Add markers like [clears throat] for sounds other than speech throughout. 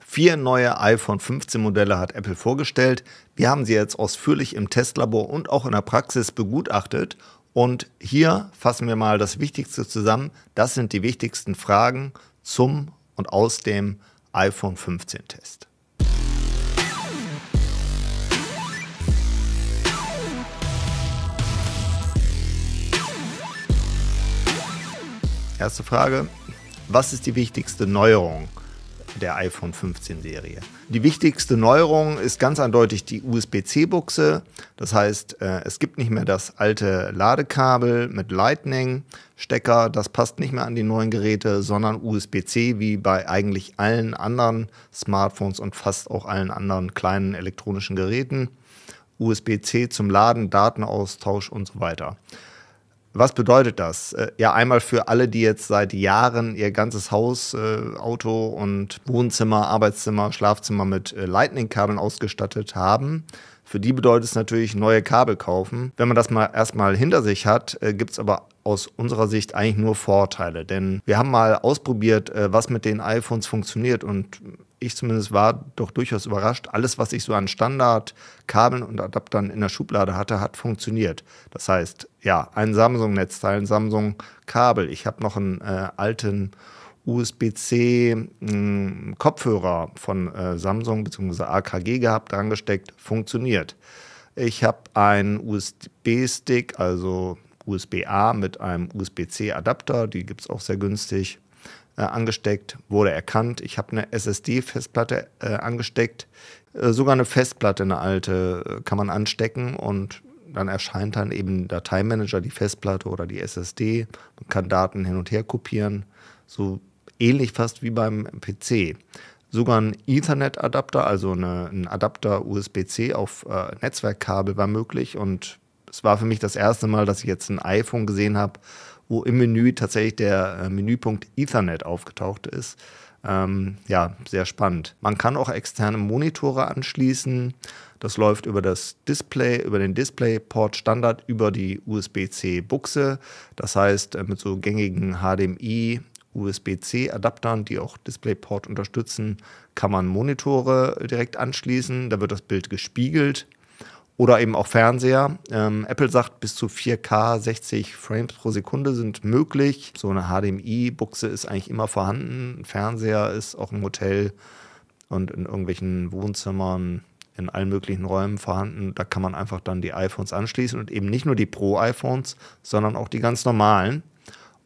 Vier neue iPhone 15 Modelle hat Apple vorgestellt. Wir haben sie jetzt ausführlich im Testlabor und auch in der Praxis begutachtet. Und hier fassen wir mal das Wichtigste zusammen. Das sind die wichtigsten Fragen zum und aus dem iPhone 15 Test. Erste Frage, was ist die wichtigste Neuerung? der iPhone 15 Serie. Die wichtigste Neuerung ist ganz eindeutig die USB-C-Buchse. Das heißt, äh, es gibt nicht mehr das alte Ladekabel mit Lightning-Stecker. Das passt nicht mehr an die neuen Geräte, sondern USB-C wie bei eigentlich allen anderen Smartphones und fast auch allen anderen kleinen elektronischen Geräten. USB-C zum Laden, Datenaustausch und so weiter. Was bedeutet das? Äh, ja, einmal für alle, die jetzt seit Jahren ihr ganzes Haus, äh, Auto und Wohnzimmer, Arbeitszimmer, Schlafzimmer mit äh, Lightning-Kabeln ausgestattet haben. Für die bedeutet es natürlich neue Kabel kaufen. Wenn man das mal erstmal hinter sich hat, gibt es aber aus unserer Sicht eigentlich nur Vorteile. Denn wir haben mal ausprobiert, was mit den iPhones funktioniert und ich zumindest war doch durchaus überrascht. Alles, was ich so an Standardkabeln und Adaptern in der Schublade hatte, hat funktioniert. Das heißt, ja, ein Samsung-Netzteil, ein Samsung-Kabel. Ich habe noch einen äh, alten USB-C-Kopfhörer hm, von äh, Samsung bzw. AKG gehabt, dran gesteckt, funktioniert. Ich habe einen USB-Stick, also USB-A mit einem USB-C-Adapter, die gibt es auch sehr günstig. Äh, angesteckt, wurde erkannt. Ich habe eine SSD-Festplatte äh, angesteckt. Äh, sogar eine Festplatte, eine alte, äh, kann man anstecken und dann erscheint dann eben Dateimanager, die Festplatte oder die SSD. Man kann Daten hin und her kopieren. So ähnlich fast wie beim PC. Sogar ein Ethernet-Adapter, also eine, ein Adapter USB-C auf äh, Netzwerkkabel war möglich und es war für mich das erste Mal, dass ich jetzt ein iPhone gesehen habe, wo im Menü tatsächlich der äh, Menüpunkt Ethernet aufgetaucht ist. Ähm, ja, sehr spannend. Man kann auch externe Monitore anschließen. Das läuft über das Display, über den Displayport Standard, über die USB-C-Buchse. Das heißt, äh, mit so gängigen HDMI, USB-C-Adaptern, die auch DisplayPort unterstützen, kann man Monitore äh, direkt anschließen. Da wird das Bild gespiegelt oder eben auch Fernseher. Ähm, Apple sagt, bis zu 4K 60 Frames pro Sekunde sind möglich. So eine HDMI-Buchse ist eigentlich immer vorhanden. Ein Fernseher ist auch im Hotel und in irgendwelchen Wohnzimmern, in allen möglichen Räumen vorhanden. Da kann man einfach dann die iPhones anschließen und eben nicht nur die Pro-iPhones, sondern auch die ganz normalen.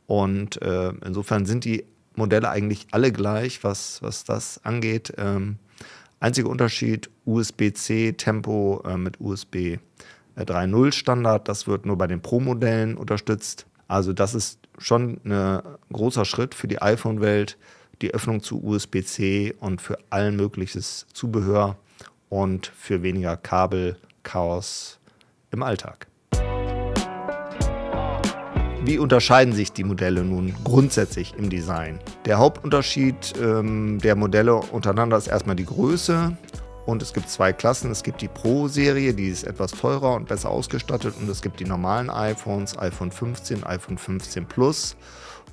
Und äh, insofern sind die Modelle eigentlich alle gleich, was, was das angeht. Ähm, Einziger Unterschied USB-C Tempo äh, mit USB 3.0 äh, Standard. Das wird nur bei den Pro-Modellen unterstützt. Also das ist schon ein großer Schritt für die iPhone-Welt, die Öffnung zu USB-C und für allen mögliches Zubehör und für weniger Kabelchaos im Alltag. Wie unterscheiden sich die Modelle nun grundsätzlich im Design? Der Hauptunterschied ähm, der Modelle untereinander ist erstmal die Größe. Und es gibt zwei Klassen. Es gibt die Pro-Serie, die ist etwas teurer und besser ausgestattet. Und es gibt die normalen iPhones, iPhone 15, iPhone 15 Plus.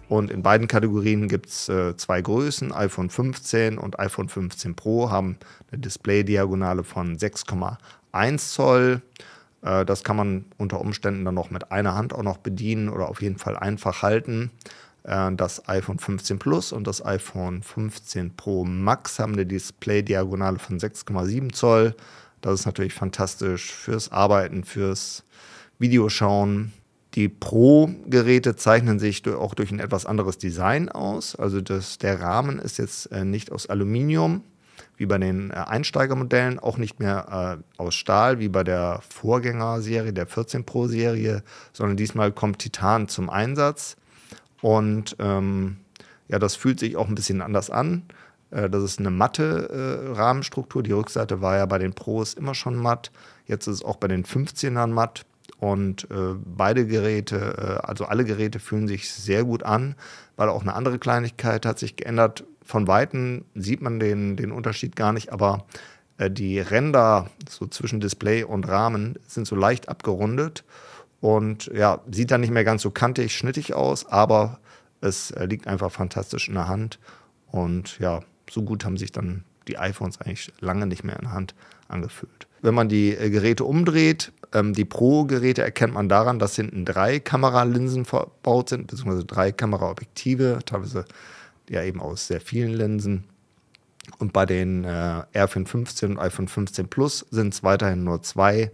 Und in beiden Kategorien gibt es äh, zwei Größen, iPhone 15 und iPhone 15 Pro haben eine Display-Diagonale von 6,1 Zoll. Äh, das kann man unter Umständen dann noch mit einer Hand auch noch bedienen oder auf jeden Fall einfach halten. Äh, das iPhone 15 Plus und das iPhone 15 Pro Max haben eine Display-Diagonale von 6,7 Zoll. Das ist natürlich fantastisch fürs Arbeiten, fürs Videoschauen. Die Pro-Geräte zeichnen sich auch durch ein etwas anderes Design aus. Also das, der Rahmen ist jetzt äh, nicht aus Aluminium, wie bei den äh, Einsteigermodellen, auch nicht mehr äh, aus Stahl wie bei der Vorgängerserie, der 14 Pro Serie, sondern diesmal kommt Titan zum Einsatz. Und ähm, ja, das fühlt sich auch ein bisschen anders an. Äh, das ist eine matte äh, Rahmenstruktur. Die Rückseite war ja bei den Pros immer schon matt. Jetzt ist es auch bei den 15ern matt. Und äh, beide Geräte, äh, also alle Geräte fühlen sich sehr gut an, weil auch eine andere Kleinigkeit hat sich geändert von Weitem sieht man den, den Unterschied gar nicht, aber äh, die Ränder so zwischen Display und Rahmen sind so leicht abgerundet und ja, sieht dann nicht mehr ganz so kantig, schnittig aus, aber es äh, liegt einfach fantastisch in der Hand und ja, so gut haben sich dann die iPhones eigentlich lange nicht mehr in der Hand angefühlt. Wenn man die äh, Geräte umdreht, ähm, die Pro-Geräte erkennt man daran, dass hinten drei Kameralinsen verbaut sind, beziehungsweise drei Kameraobjektive, teilweise ja eben aus sehr vielen Linsen. Und bei den äh, r 15 und iPhone 15 Plus sind es weiterhin nur zwei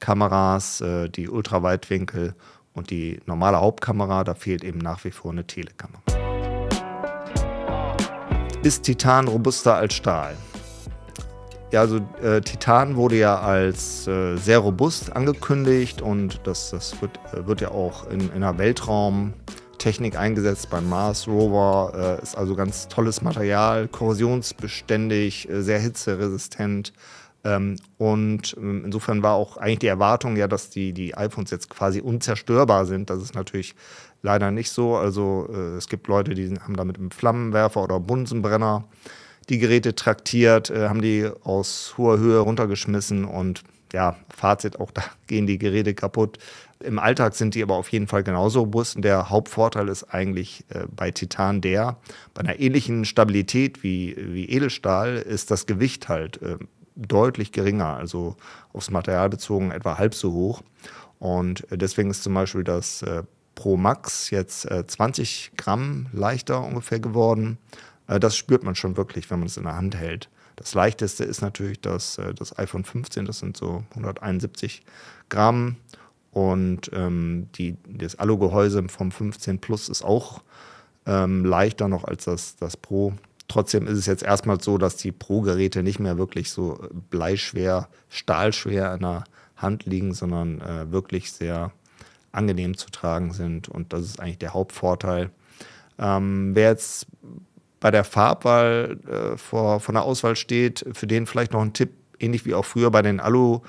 Kameras, äh, die Ultraweitwinkel und die normale Hauptkamera. Da fehlt eben nach wie vor eine Telekamera. Ist Titan robuster als Stahl? Ja, also äh, Titan wurde ja als äh, sehr robust angekündigt und das, das wird, äh, wird ja auch in, in der Weltraum- Technik eingesetzt beim Mars Rover. Äh, ist also ganz tolles Material, korrosionsbeständig, äh, sehr hitzeresistent. Ähm, und ähm, insofern war auch eigentlich die Erwartung ja, dass die, die iPhones jetzt quasi unzerstörbar sind. Das ist natürlich leider nicht so. Also äh, es gibt Leute, die haben damit einen Flammenwerfer oder Bunsenbrenner die Geräte traktiert, äh, haben die aus hoher Höhe runtergeschmissen und ja, Fazit, auch da gehen die Geräte kaputt. Im Alltag sind die aber auf jeden Fall genauso robust. Und der Hauptvorteil ist eigentlich äh, bei Titan der, bei einer ähnlichen Stabilität wie, wie Edelstahl ist das Gewicht halt äh, deutlich geringer, also aufs Material bezogen etwa halb so hoch. Und äh, deswegen ist zum Beispiel das äh, Pro Max jetzt 20 äh, Gramm leichter ungefähr geworden. Äh, das spürt man schon wirklich, wenn man es in der Hand hält. Das leichteste ist natürlich das, das iPhone 15, das sind so 171 Gramm. Und ähm, die, das Alugehäuse vom 15 Plus ist auch ähm, leichter noch als das, das Pro. Trotzdem ist es jetzt erstmal so, dass die Pro-Geräte nicht mehr wirklich so äh, bleischwer, stahlschwer in der Hand liegen, sondern äh, wirklich sehr angenehm zu tragen sind. Und das ist eigentlich der Hauptvorteil. Ähm, wer jetzt bei der Farbwahl äh, vor, von der Auswahl steht, für den vielleicht noch ein Tipp, ähnlich wie auch früher bei den Alu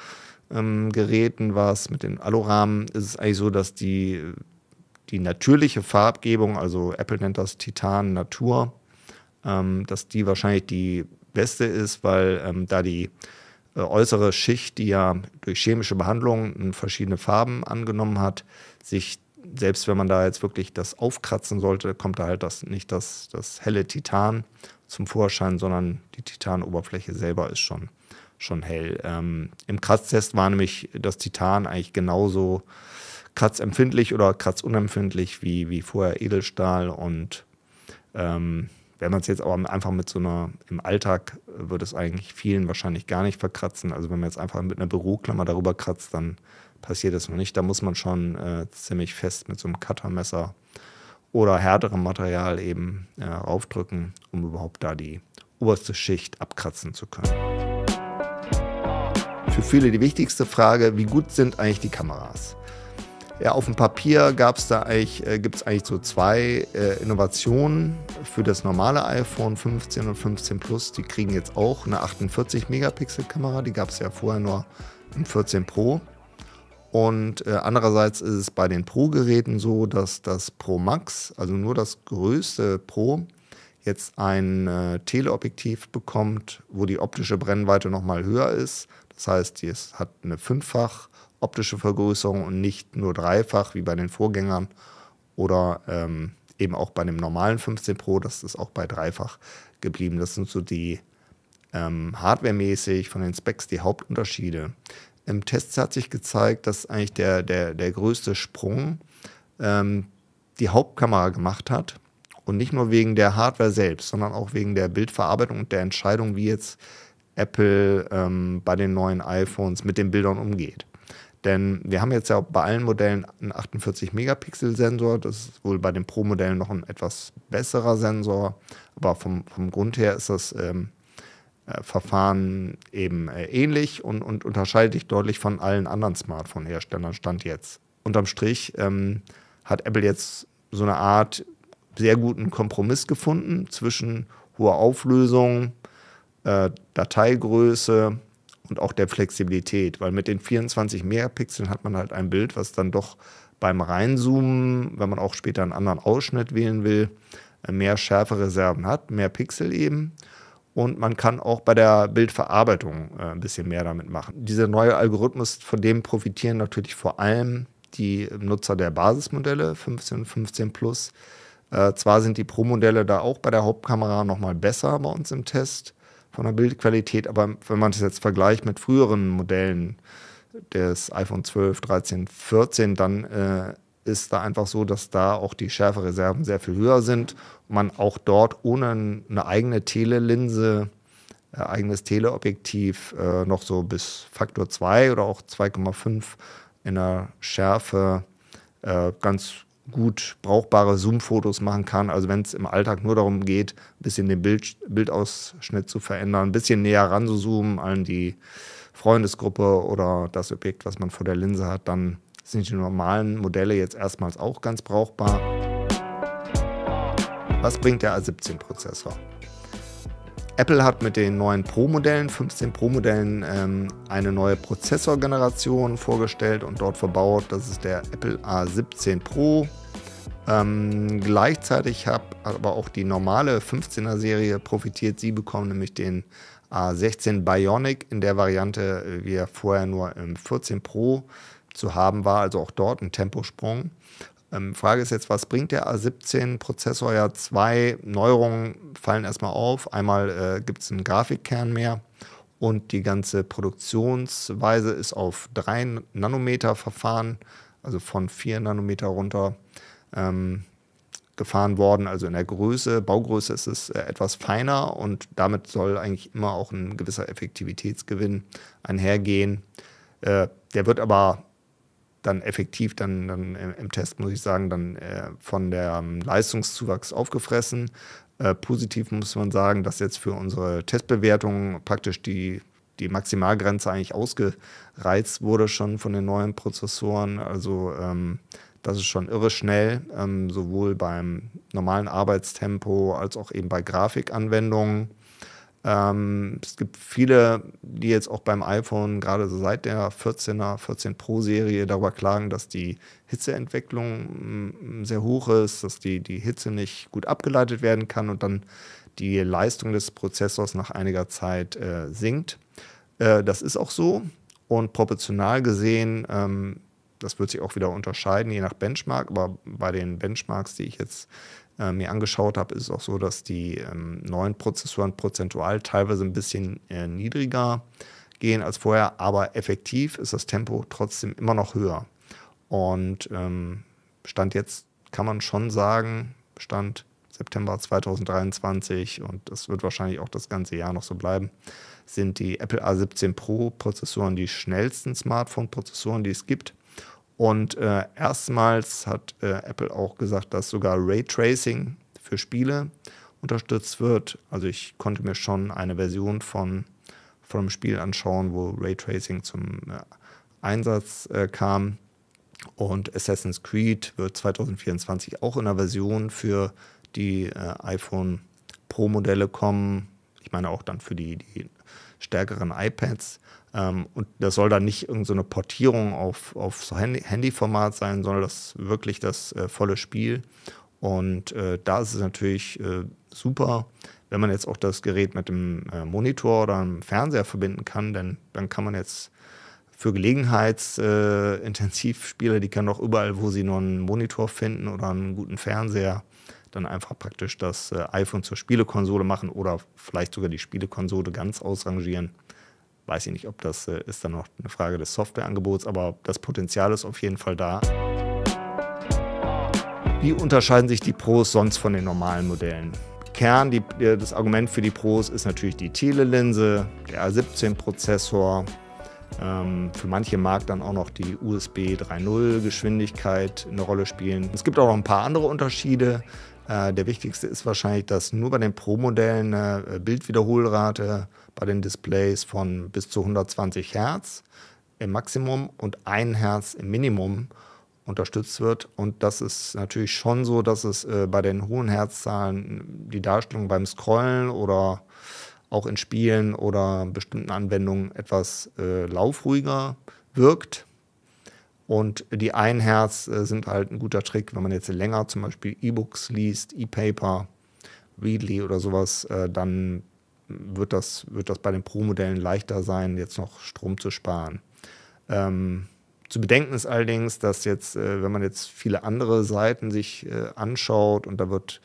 ähm, Geräten war es mit den Alurahmen, ist es eigentlich so, dass die, die natürliche Farbgebung, also Apple nennt das Titan Natur, ähm, dass die wahrscheinlich die beste ist, weil ähm, da die äh, äußere Schicht, die ja durch chemische Behandlung verschiedene Farben angenommen hat, sich selbst wenn man da jetzt wirklich das aufkratzen sollte, kommt da halt das, nicht das, das helle Titan zum Vorschein, sondern die Titanoberfläche selber ist schon schon hell. Ähm, Im Kratztest war nämlich das Titan eigentlich genauso kratzempfindlich oder kratzunempfindlich wie, wie vorher Edelstahl. Und ähm, wenn man es jetzt aber einfach mit so einer, im Alltag wird es eigentlich vielen wahrscheinlich gar nicht verkratzen. Also wenn man jetzt einfach mit einer Büroklammer darüber kratzt, dann passiert das noch nicht. Da muss man schon äh, ziemlich fest mit so einem Cuttermesser oder härterem Material eben äh, aufdrücken, um überhaupt da die oberste Schicht abkratzen zu können für viele die wichtigste Frage, wie gut sind eigentlich die Kameras? Ja, auf dem Papier äh, gibt es eigentlich so zwei äh, Innovationen für das normale iPhone 15 und 15 Plus. Die kriegen jetzt auch eine 48-Megapixel-Kamera, die gab es ja vorher nur im 14 Pro. Und äh, andererseits ist es bei den Pro-Geräten so, dass das Pro Max, also nur das größte Pro, jetzt ein äh, Teleobjektiv bekommt, wo die optische Brennweite nochmal höher ist das heißt, es hat eine fünffach optische Vergrößerung und nicht nur dreifach wie bei den Vorgängern oder ähm, eben auch bei dem normalen 15 Pro. Das ist auch bei dreifach geblieben. Das sind so die ähm, hardwaremäßig von den Specs die Hauptunterschiede. Im Test hat sich gezeigt, dass eigentlich der, der, der größte Sprung ähm, die Hauptkamera gemacht hat. Und nicht nur wegen der Hardware selbst, sondern auch wegen der Bildverarbeitung und der Entscheidung, wie jetzt Apple ähm, bei den neuen iPhones mit den Bildern umgeht. Denn wir haben jetzt ja bei allen Modellen einen 48-Megapixel-Sensor. Das ist wohl bei den Pro-Modellen noch ein etwas besserer Sensor. Aber vom, vom Grund her ist das ähm, äh, Verfahren eben äh, ähnlich und, und unterscheidet sich deutlich von allen anderen Smartphone-Herstellern Stand jetzt. Unterm Strich ähm, hat Apple jetzt so eine Art sehr guten Kompromiss gefunden zwischen hoher Auflösung, äh, Dateigröße und auch der Flexibilität, weil mit den 24 Megapixeln hat man halt ein Bild, was dann doch beim Reinzoomen, wenn man auch später einen anderen Ausschnitt wählen will, äh, mehr Schärfereserven hat, mehr Pixel eben. Und man kann auch bei der Bildverarbeitung äh, ein bisschen mehr damit machen. Dieser neue Algorithmus, von dem profitieren natürlich vor allem die Nutzer der Basismodelle 15, und 15 Plus. Äh, zwar sind die Pro-Modelle da auch bei der Hauptkamera nochmal besser bei uns im Test, von der Bildqualität, aber wenn man das jetzt vergleicht mit früheren Modellen des iPhone 12, 13, 14, dann äh, ist da einfach so, dass da auch die Schärfereserven sehr viel höher sind man auch dort ohne eine eigene Telelinse, äh, eigenes Teleobjektiv äh, noch so bis Faktor 2 oder auch 2,5 in der Schärfe äh, ganz gut brauchbare Zoom-Fotos machen kann. Also wenn es im Alltag nur darum geht, ein bisschen den Bild, Bildausschnitt zu verändern, ein bisschen näher ran zu zoomen an die Freundesgruppe oder das Objekt, was man vor der Linse hat, dann sind die normalen Modelle jetzt erstmals auch ganz brauchbar. Was bringt der A17-Prozessor? Apple hat mit den neuen Pro-Modellen, 15 Pro-Modellen, ähm, eine neue Prozessorgeneration vorgestellt und dort verbaut. Das ist der Apple A17 Pro. Ähm, gleichzeitig hat aber auch die normale 15er Serie profitiert. Sie bekommen nämlich den A16 Bionic in der Variante, wie er vorher nur im 14 Pro zu haben war, also auch dort ein Temposprung. Ähm, Frage ist jetzt, was bringt der A17-Prozessor? Ja, zwei Neuerungen fallen erstmal auf. Einmal äh, gibt es einen Grafikkern mehr und die ganze Produktionsweise ist auf 3 Nanometer Verfahren, also von 4 Nanometer runter. Ähm, gefahren worden. Also in der Größe, Baugröße ist es äh, etwas feiner und damit soll eigentlich immer auch ein gewisser Effektivitätsgewinn einhergehen. Äh, der wird aber dann effektiv dann, dann äh, im Test, muss ich sagen, dann äh, von der ähm, Leistungszuwachs aufgefressen. Äh, positiv muss man sagen, dass jetzt für unsere Testbewertung praktisch die, die Maximalgrenze eigentlich ausgereizt wurde schon von den neuen Prozessoren. Also ähm, das ist schon irre schnell, ähm, sowohl beim normalen Arbeitstempo als auch eben bei Grafikanwendungen. Ähm, es gibt viele, die jetzt auch beim iPhone gerade so seit der 14er, 14 Pro Serie darüber klagen, dass die Hitzeentwicklung mm, sehr hoch ist, dass die, die Hitze nicht gut abgeleitet werden kann und dann die Leistung des Prozessors nach einiger Zeit äh, sinkt. Äh, das ist auch so und proportional gesehen ähm, das wird sich auch wieder unterscheiden, je nach Benchmark. Aber bei den Benchmarks, die ich jetzt äh, mir angeschaut habe, ist es auch so, dass die ähm, neuen Prozessoren prozentual teilweise ein bisschen äh, niedriger gehen als vorher. Aber effektiv ist das Tempo trotzdem immer noch höher. Und ähm, Stand jetzt kann man schon sagen, Stand September 2023 und das wird wahrscheinlich auch das ganze Jahr noch so bleiben, sind die Apple A17 Pro Prozessoren die schnellsten Smartphone-Prozessoren, die es gibt. Und äh, erstmals hat äh, Apple auch gesagt, dass sogar Raytracing für Spiele unterstützt wird. Also ich konnte mir schon eine Version von, von einem Spiel anschauen, wo Raytracing zum äh, Einsatz äh, kam. Und Assassin's Creed wird 2024 auch in einer Version für die äh, iPhone Pro-Modelle kommen. Ich meine auch dann für die, die stärkeren iPads. Ähm, und das soll dann nicht irgendeine so Portierung auf, auf so Handy Handyformat sein, sondern das wirklich das äh, volle Spiel. Und äh, da ist es natürlich äh, super, wenn man jetzt auch das Gerät mit dem äh, Monitor oder einem Fernseher verbinden kann, denn dann kann man jetzt für Gelegenheitsintensivspieler, äh, [laughs] die können auch überall, wo sie nur einen Monitor finden oder einen guten Fernseher, dann einfach praktisch das äh, iPhone zur Spielekonsole machen oder vielleicht sogar die Spielekonsole ganz ausrangieren weiß ich nicht, ob das äh, ist dann noch eine Frage des Softwareangebots, aber das Potenzial ist auf jeden Fall da. Wie unterscheiden sich die Pros sonst von den normalen Modellen? Kern, die, äh, das Argument für die Pros ist natürlich die Telelinse, der A17-Prozessor, ähm, für manche mag dann auch noch die USB 3.0 Geschwindigkeit eine Rolle spielen. Es gibt auch noch ein paar andere Unterschiede. Äh, der wichtigste ist wahrscheinlich, dass nur bei den Pro-Modellen eine äh, Bildwiederholrate bei den Displays von bis zu 120 Hertz im Maximum und 1 Hertz im Minimum unterstützt wird. Und das ist natürlich schon so, dass es äh, bei den hohen Herzzahlen die Darstellung beim Scrollen oder auch in Spielen oder bestimmten Anwendungen etwas äh, laufruhiger wirkt. Und die 1 Hertz äh, sind halt ein guter Trick, wenn man jetzt länger zum Beispiel E-Books liest, E-Paper, Readly oder sowas, äh, dann wird das, wird das bei den Pro-Modellen leichter sein, jetzt noch Strom zu sparen. Ähm, zu bedenken ist allerdings, dass jetzt, äh, wenn man jetzt viele andere Seiten sich äh, anschaut und da wird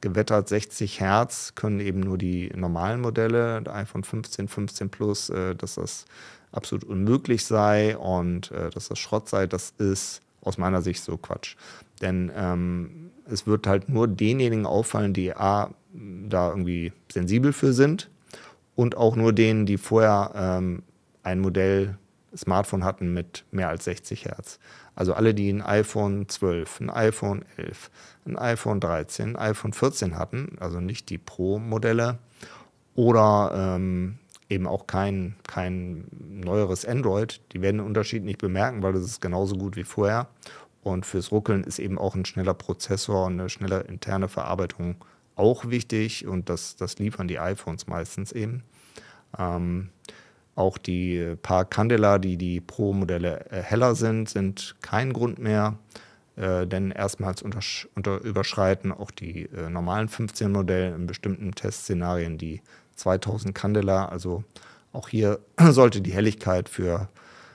gewettert, 60 Hertz können eben nur die normalen Modelle, iPhone 15, 15 Plus, äh, dass das absolut unmöglich sei und dass das Schrott sei, das ist aus meiner Sicht so Quatsch. Denn ähm, es wird halt nur denjenigen auffallen, die A, da irgendwie sensibel für sind und auch nur denen, die vorher ähm, ein Modell Smartphone hatten mit mehr als 60 Hertz. Also alle, die ein iPhone 12, ein iPhone 11, ein iPhone 13, ein iPhone 14 hatten, also nicht die Pro-Modelle oder ähm, eben auch kein, kein neueres Android, die werden den Unterschied nicht bemerken, weil das ist genauso gut wie vorher. Und fürs Ruckeln ist eben auch ein schneller Prozessor und eine schnelle interne Verarbeitung auch wichtig und das, das liefern die iPhones meistens eben. Ähm, auch die paar Candela, die die Pro-Modelle äh, heller sind, sind kein Grund mehr, äh, denn erstmals unter, unter, überschreiten auch die äh, normalen 15-Modelle in bestimmten Testszenarien die 2000 Candela. Also auch hier [clears throat] sollte die Helligkeit für,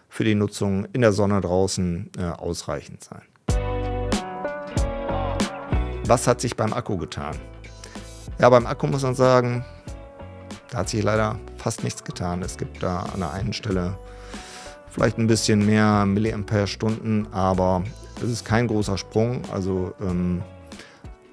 für die Nutzung in der Sonne draußen äh, ausreichend sein. Was hat sich beim Akku getan? Ja, beim Akku muss man sagen, da hat sich leider fast nichts getan. Es gibt da an der einen Stelle vielleicht ein bisschen mehr Milliampere-Stunden, aber es ist kein großer Sprung. Also ähm,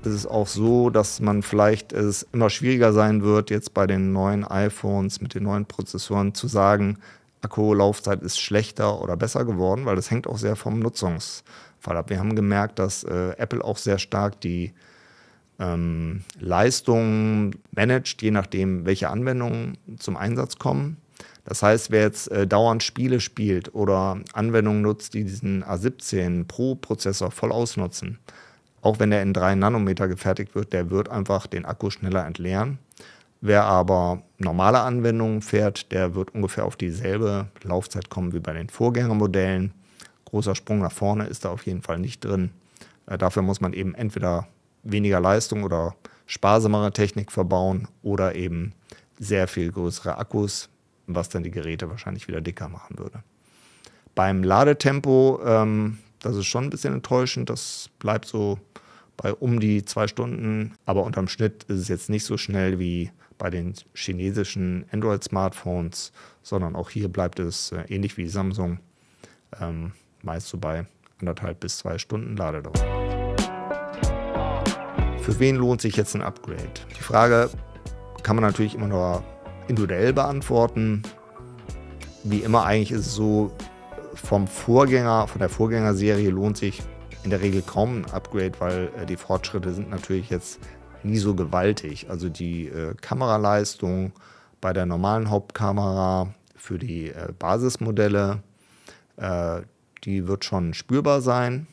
es ist auch so, dass man vielleicht es immer schwieriger sein wird, jetzt bei den neuen iPhones mit den neuen Prozessoren zu sagen, Akkulaufzeit ist schlechter oder besser geworden, weil das hängt auch sehr vom Nutzungsfall ab. Wir haben gemerkt, dass äh, Apple auch sehr stark die ähm, Leistungen managt, je nachdem, welche Anwendungen zum Einsatz kommen. Das heißt, wer jetzt äh, dauernd Spiele spielt oder Anwendungen nutzt, die diesen A17 Pro Prozessor voll ausnutzen, auch wenn der in 3 Nanometer gefertigt wird, der wird einfach den Akku schneller entleeren. Wer aber normale Anwendungen fährt, der wird ungefähr auf dieselbe Laufzeit kommen wie bei den Vorgängermodellen. Großer Sprung nach vorne ist da auf jeden Fall nicht drin. Äh, dafür muss man eben entweder weniger Leistung oder sparsamere Technik verbauen oder eben sehr viel größere Akkus, was dann die Geräte wahrscheinlich wieder dicker machen würde. Beim Ladetempo, ähm, das ist schon ein bisschen enttäuschend, das bleibt so bei um die zwei Stunden, aber unterm Schnitt ist es jetzt nicht so schnell wie bei den chinesischen Android-Smartphones, sondern auch hier bleibt es äh, ähnlich wie Samsung ähm, meist so bei anderthalb bis zwei Stunden Ladedauer. Für wen lohnt sich jetzt ein Upgrade? Die Frage kann man natürlich immer nur individuell beantworten. Wie immer eigentlich ist es so, vom Vorgänger, von der Vorgängerserie lohnt sich in der Regel kaum ein Upgrade, weil äh, die Fortschritte sind natürlich jetzt nie so gewaltig. Also die äh, Kameraleistung bei der normalen Hauptkamera für die äh, Basismodelle, äh, die wird schon spürbar sein.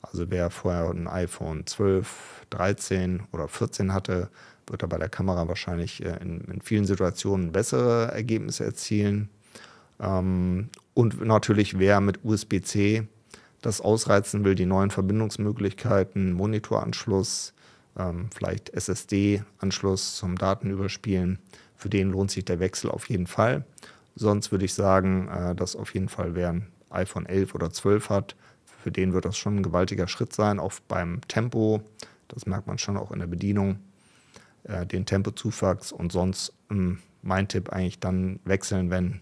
Also wer vorher ein iPhone 12 13 oder 14 hatte, wird er bei der Kamera wahrscheinlich äh, in, in vielen Situationen bessere Ergebnisse erzielen. Ähm, und natürlich, wer mit USB-C das ausreizen will, die neuen Verbindungsmöglichkeiten, Monitoranschluss, ähm, vielleicht SSD-Anschluss zum Datenüberspielen, für den lohnt sich der Wechsel auf jeden Fall. Sonst würde ich sagen, äh, dass auf jeden Fall wer ein iPhone 11 oder 12 hat, für den wird das schon ein gewaltiger Schritt sein, auch beim Tempo, das merkt man schon auch in der Bedienung, äh, den Tempozuwachs und sonst ähm, mein Tipp eigentlich dann wechseln, wenn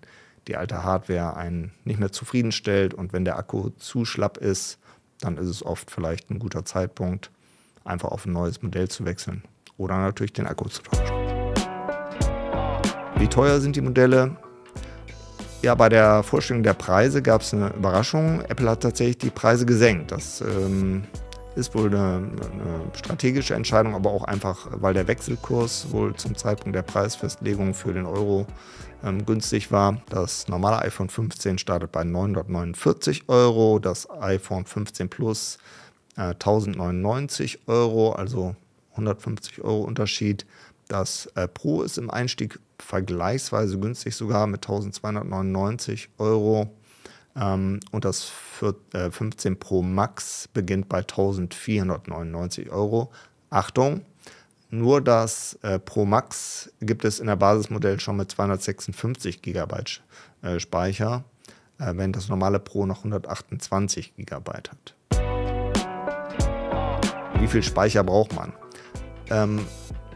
die alte Hardware einen nicht mehr zufriedenstellt und wenn der Akku zu schlapp ist, dann ist es oft vielleicht ein guter Zeitpunkt, einfach auf ein neues Modell zu wechseln oder natürlich den Akku zu tauschen. Wie teuer sind die Modelle? Ja, bei der Vorstellung der Preise gab es eine Überraschung. Apple hat tatsächlich die Preise gesenkt. Das ähm, ist wohl eine, eine, strategische Entscheidung, aber auch einfach, weil der Wechselkurs wohl zum Zeitpunkt der Preisfestlegung für den Euro ähm, günstig war. Das normale iPhone 15 startet bei 949 Euro, das iPhone 15 Plus äh, 1099 Euro, also 150 Euro Unterschied. Das äh, Pro ist im Einstieg vergleichsweise günstig sogar mit 1299 Euro. Ähm, und das 15 äh, Pro Max beginnt bei 1499 Euro. Achtung, nur das äh, Pro Max gibt es in der Basismodell schon mit 256 GB äh, Speicher, äh, wenn das normale Pro noch 128 GB hat. Wie viel Speicher braucht man? Ähm,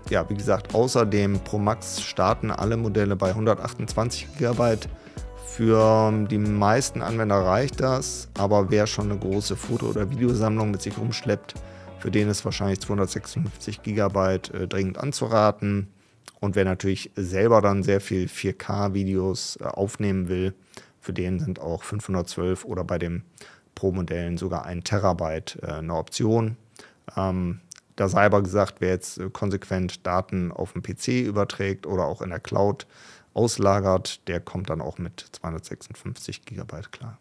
ja, wie gesagt, außer dem Pro Max starten alle Modelle bei 128 GB für ähm, die meisten Anwender reicht das, aber wer schon eine große Foto- oder Videosammlung mit sich rumschleppt, für den ist wahrscheinlich 256 GB äh, dringend anzuraten. Und wer natürlich selber dann sehr viel 4K-Videos äh, aufnehmen will, für den sind auch 512 oder bei den Pro-Modellen sogar 1 Terabyte äh, eine Option. Ähm, da sei aber gesagt, wer jetzt äh, konsequent Daten auf dem PC überträgt oder auch in der Cloud auslagert, der kommt dann auch mit 256 GB klar.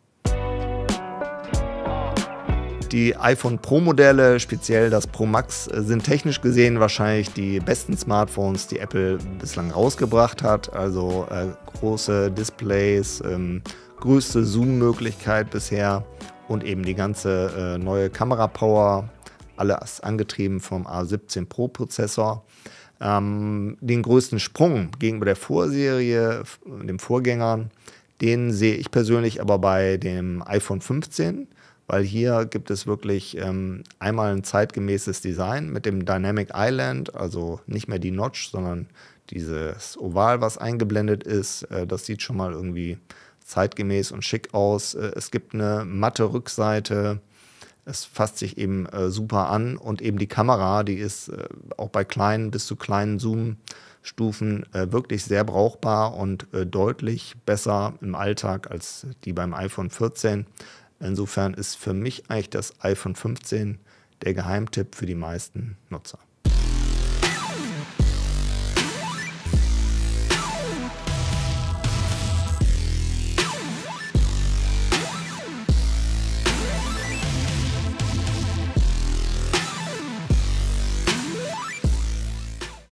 Die iPhone Pro Modelle, speziell das Pro Max, äh, sind technisch gesehen wahrscheinlich die besten Smartphones, die Apple bislang rausgebracht hat. Also äh, große Displays, ähm, größte Zoom-Möglichkeit bisher und eben die ganze äh, neue Kamera-Power, alles angetrieben vom A17 Pro Prozessor. Ähm, den größten Sprung gegenüber der Vorserie, dem Vorgänger, den sehe ich persönlich aber bei dem iPhone 15, weil hier gibt es wirklich ähm, einmal ein zeitgemäßes Design mit dem Dynamic Island, also nicht mehr die Notch, sondern dieses Oval, was eingeblendet ist. Äh, das sieht schon mal irgendwie zeitgemäß und schick aus. Äh, es gibt eine matte Rückseite es fasst sich eben äh, super an und eben die Kamera, die ist äh, auch bei kleinen bis zu kleinen Zoom-Stufen äh, wirklich sehr brauchbar und äh, deutlich besser im Alltag als die beim iPhone 14. Insofern ist für mich eigentlich das iPhone 15 der Geheimtipp für die meisten Nutzer.